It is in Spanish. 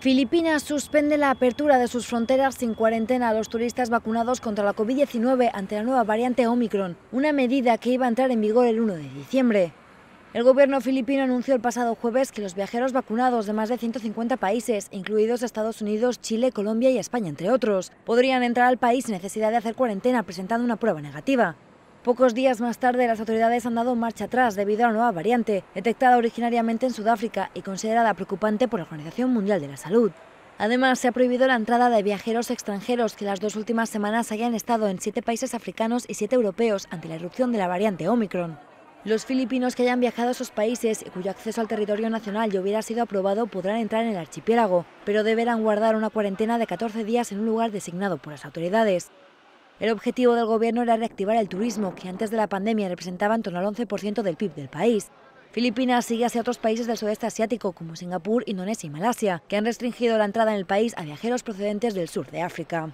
Filipinas suspende la apertura de sus fronteras sin cuarentena a los turistas vacunados contra la COVID-19 ante la nueva variante Omicron, una medida que iba a entrar en vigor el 1 de diciembre. El gobierno filipino anunció el pasado jueves que los viajeros vacunados de más de 150 países, incluidos Estados Unidos, Chile, Colombia y España, entre otros, podrían entrar al país sin necesidad de hacer cuarentena presentando una prueba negativa. Pocos días más tarde, las autoridades han dado marcha atrás debido a la nueva variante, detectada originariamente en Sudáfrica y considerada preocupante por la Organización Mundial de la Salud. Además, se ha prohibido la entrada de viajeros extranjeros que las dos últimas semanas hayan estado en siete países africanos y siete europeos ante la erupción de la variante Omicron. Los filipinos que hayan viajado a esos países y cuyo acceso al territorio nacional ya hubiera sido aprobado podrán entrar en el archipiélago, pero deberán guardar una cuarentena de 14 días en un lugar designado por las autoridades. El objetivo del gobierno era reactivar el turismo, que antes de la pandemia representaba en torno al 11% del PIB del país. Filipinas sigue hacia otros países del sudeste asiático, como Singapur, Indonesia y Malasia, que han restringido la entrada en el país a viajeros procedentes del sur de África.